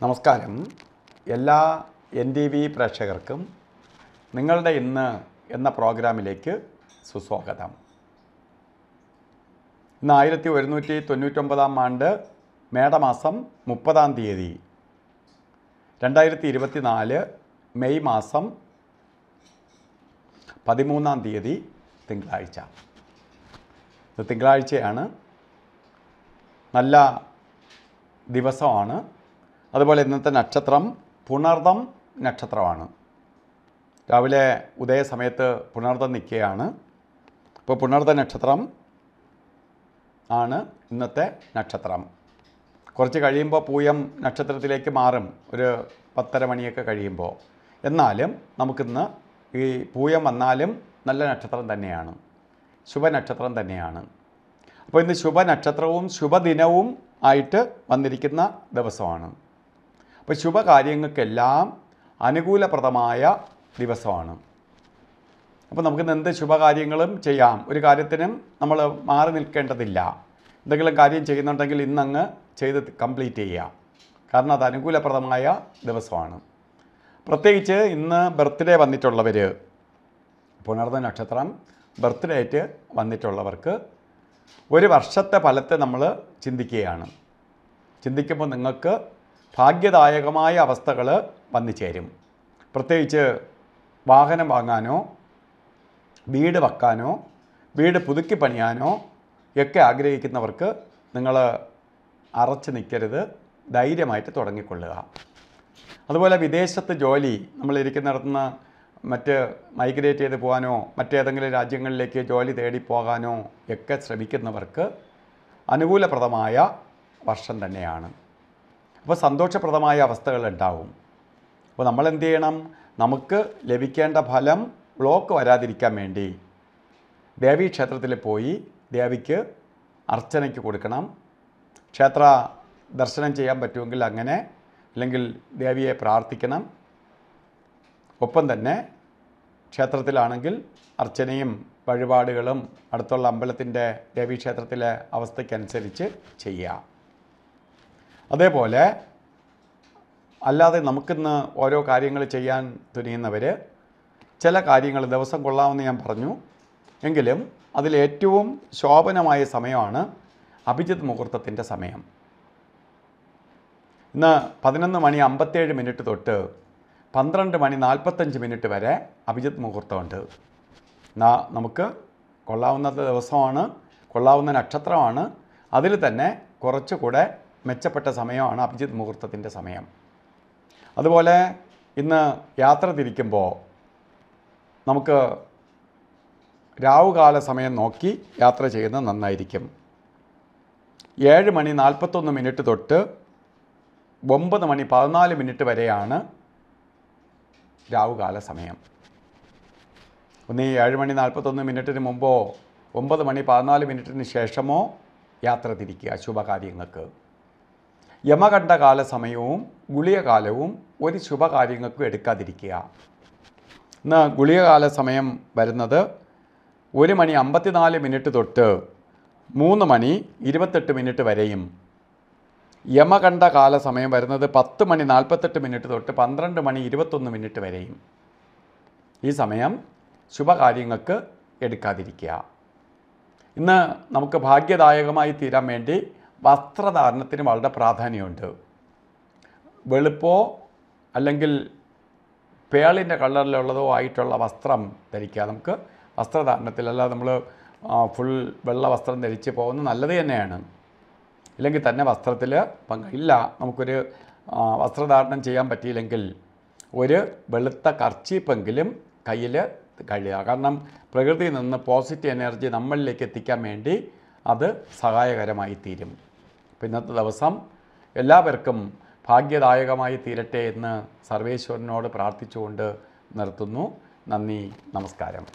നമസ്കാരം എല്ലാ N T V പ്രേക്ഷകർക്കും നിങ്ങളുടെ ഇന്ന് എന്ന പ്രോഗ്രാമിലേക്ക് സുസ്വാഗതം ഇന്ന് ആയിരത്തി ഒരുന്നൂറ്റി തൊണ്ണൂറ്റൊമ്പതാം ആണ്ട് മേടമാസം മുപ്പതാം തീയതി രണ്ടായിരത്തി ഇരുപത്തി നാല് മെയ് മാസം പതിമൂന്നാം തീയതി തിങ്കളാഴ്ച തിങ്കളാഴ്ചയാണ് നല്ല ദിവസമാണ് അതുപോലെ ഇന്നത്തെ നക്ഷത്രം പുണർദം നക്ഷത്രമാണ് രാവിലെ ഉദയസമയത്ത് പുണർദം നിൽക്കുകയാണ് ഇപ്പോൾ പുണർദ നക്ഷത്രം ആണ് ഇന്നത്തെ നക്ഷത്രം കുറച്ച് കഴിയുമ്പോൾ പൂയം നക്ഷത്രത്തിലേക്ക് മാറും ഒരു പത്തര മണിയൊക്കെ കഴിയുമ്പോൾ എന്നാലും നമുക്കിന്ന് ഈ പൂയം വന്നാലും നല്ല നക്ഷത്രം തന്നെയാണ് ശുഭനക്ഷത്രം തന്നെയാണ് അപ്പോൾ ഇന്ന് ശുഭനക്ഷത്രവും ശുഭദിനവും ആയിട്ട് വന്നിരിക്കുന്ന ദിവസമാണ് അപ്പോൾ ശുഭകാര്യങ്ങൾക്കെല്ലാം അനുകൂലപ്രദമായ ദിവസമാണ് അപ്പോൾ നമുക്ക് എന്ത് ശുഭകാര്യങ്ങളും ചെയ്യാം ഒരു കാര്യത്തിനും നമ്മൾ മാറി നിൽക്കേണ്ടതില്ല എന്തെങ്കിലും കാര്യം ചെയ്യുന്നുണ്ടെങ്കിൽ ഇന്നങ്ങ് ചെയ്ത് കംപ്ലീറ്റ് ചെയ്യാം കാരണം അത് അനുകൂലപ്രദമായ ദിവസമാണ് പ്രത്യേകിച്ച് ഇന്ന് ബർത്ത്ഡേ വന്നിട്ടുള്ളവർ പുണർന്ന നക്ഷത്രം ബർത്ത്ഡേ ആയിട്ട് വന്നിട്ടുള്ളവർക്ക് ഒരു വർഷത്തെ ഫലത്തെ നമ്മൾ ചിന്തിക്കുകയാണ് ചിന്തിക്കുമ്പോൾ നിങ്ങൾക്ക് ഭാഗ്യദായകമായ അവസ്ഥകൾ വന്നു ചേരും പ്രത്യേകിച്ച് വാഹനം വാങ്ങാനോ വീട് വയ്ക്കാനോ വീട് പുതുക്കി പണിയാനോ ഒക്കെ ആഗ്രഹിക്കുന്നവർക്ക് നിങ്ങൾ അറച്ചു നിൽക്കരുത് ധൈര്യമായിട്ട് തുടങ്ങിക്കൊള്ളുക അതുപോലെ വിദേശത്ത് ജോലി നമ്മളിരിക്കുന്ന നടത്തുന്ന മറ്റ് മൈഗ്രേറ്റ് ചെയ്ത് പോകാനോ മറ്റേതെങ്കിലും രാജ്യങ്ങളിലേക്ക് ജോലി തേടി പോകാനോ ഒക്കെ ശ്രമിക്കുന്നവർക്ക് അനുകൂലപ്രദമായ വർഷം തന്നെയാണ് അപ്പോൾ സന്തോഷപ്രദമായ അവസ്ഥകൾ ഉണ്ടാവും അപ്പോൾ നമ്മൾ എന്ത് ചെയ്യണം നമുക്ക് ലഭിക്കേണ്ട ഫലം ബ്ലോക്ക് വരാതിരിക്കാൻ വേണ്ടി ദേവീ ക്ഷേത്രത്തിൽ പോയി ദേവിക്ക് അർച്ചനയ്ക്ക് കൊടുക്കണം ക്ഷേത്ര ദർശനം ചെയ്യാൻ പറ്റുമെങ്കിൽ അങ്ങനെ അല്ലെങ്കിൽ ദേവിയെ പ്രാർത്ഥിക്കണം ഒപ്പം തന്നെ ക്ഷേത്രത്തിലാണെങ്കിൽ അർച്ചനയും വഴിപാടുകളും അടുത്തുള്ള അമ്പലത്തിൻ്റെ ദേവീക്ഷേത്രത്തിലെ അവസ്ഥയ്ക്കനുസരിച്ച് ചെയ്യാം അതേപോലെ അല്ലാതെ നമുക്കിന്ന് ഓരോ കാര്യങ്ങൾ ചെയ്യാൻ തുനിയുന്നവർ ചില കാര്യങ്ങൾ ദിവസം കൊള്ളാമെന്ന് ഞാൻ പറഞ്ഞു എങ്കിലും അതിലേറ്റവും ശോഭനമായ സമയമാണ് അഭിജിത് മുഹൂർത്തത്തിൻ്റെ സമയം ഇന്ന് പതിനൊന്ന് മണി അമ്പത്തേഴ് മിനിറ്റ് തൊട്ട് പന്ത്രണ്ട് മണി നാൽപ്പത്തഞ്ച് മിനിറ്റ് വരെ അഭിജിത് മുഹൂർത്തമുണ്ട് എന്നാ നമുക്ക് കൊള്ളാവുന്ന ദിവസമാണ് കൊള്ളാവുന്ന നക്ഷത്രമാണ് അതിൽ തന്നെ കുറച്ചുകൂടെ മെച്ചപ്പെട്ട സമയമാണ് അഭിജിത് മുഹൂർത്തത്തിൻ്റെ സമയം അതുപോലെ ഇന്ന് യാത്ര തിരിക്കുമ്പോൾ നമുക്ക് രാവുകാല സമയം നോക്കി യാത്ര ചെയ്യുന്നത് നന്നായിരിക്കും ഏഴ് മണി നാൽപ്പത്തൊന്ന് മിനിറ്റ് തൊട്ട് ഒമ്പത് മണി പതിനാല് മിനിറ്റ് വരെയാണ് രാവുകാല സമയം ഒന്നീ ഏഴ് മണി നാൽപ്പത്തൊന്ന് മിനിറ്റിന് മുമ്പോ ഒമ്പത് മണി പതിനാല് മിനിറ്റിന് ശേഷമോ യാത്ര തിരിക്കുക ശുഭകാര്യങ്ങൾക്ക് യമകണ്ഠകാല സമയവും ഗുളികകാലവും ഒരു ശുഭകാര്യങ്ങൾക്കും എടുക്കാതിരിക്കുക ഇന്ന് ഗുളികകാല സമയം വരുന്നത് ഒരു മണി അമ്പത്തിനാല് മിനിറ്റ് തൊട്ട് മൂന്ന് മണി ഇരുപത്തെട്ട് മിനിറ്റ് വരെയും യമകണ്ഠകാല കാല സമയം വരുന്നത് പത്ത് മണി നാൽപ്പത്തെട്ട് മിനിറ്റ് തൊട്ട് പന്ത്രണ്ട് മണി ഇരുപത്തൊന്ന് മിനിറ്റ് വരെയും ഈ സമയം ശുഭകാര്യങ്ങൾക്ക് എടുക്കാതിരിക്കുക ഇന്ന് നമുക്ക് ഭാഗ്യദായകമായി തീരാൻ വേണ്ടി വസ്ത്രധാരണത്തിന് വളരെ പ്രാധാന്യമുണ്ട് വെളുപ്പോ അല്ലെങ്കിൽ പേളിൻ്റെ കളറിലുള്ളതോ ആയിട്ടുള്ള വസ്ത്രം ധരിക്കുക നമുക്ക് വസ്ത്രധാരണത്തിൽ അല്ലാതെ നമ്മൾ ഫുൾ വെള്ള വസ്ത്രം ധരിച്ച് പോകുന്നത് നല്ലത് തന്നെയാണ് ഇല്ലെങ്കിൽ തന്നെ വസ്ത്രത്തിൽ പങ്കില്ല നമുക്കൊരു വസ്ത്രധാരണം ചെയ്യാൻ പറ്റിയില്ലെങ്കിൽ ഒരു വെളുത്ത കർച്ചീപ്പെങ്കിലും കയ്യിൽ കഴിയുക കാരണം പ്രകൃതിയിൽ നിന്ന് പോസിറ്റീവ് എനർജി നമ്മളിലേക്ക് എത്തിക്കാൻ വേണ്ടി അത് സഹായകരമായി തീരും പിന്നത്തെ ദിവസം എല്ലാവർക്കും ഭാഗ്യദായകമായി തീരട്ടെ എന്ന് സർവേശ്വരനോട് പ്രാർത്ഥിച്ചുകൊണ്ട് നിർത്തുന്നു നന്ദി നമസ്കാരം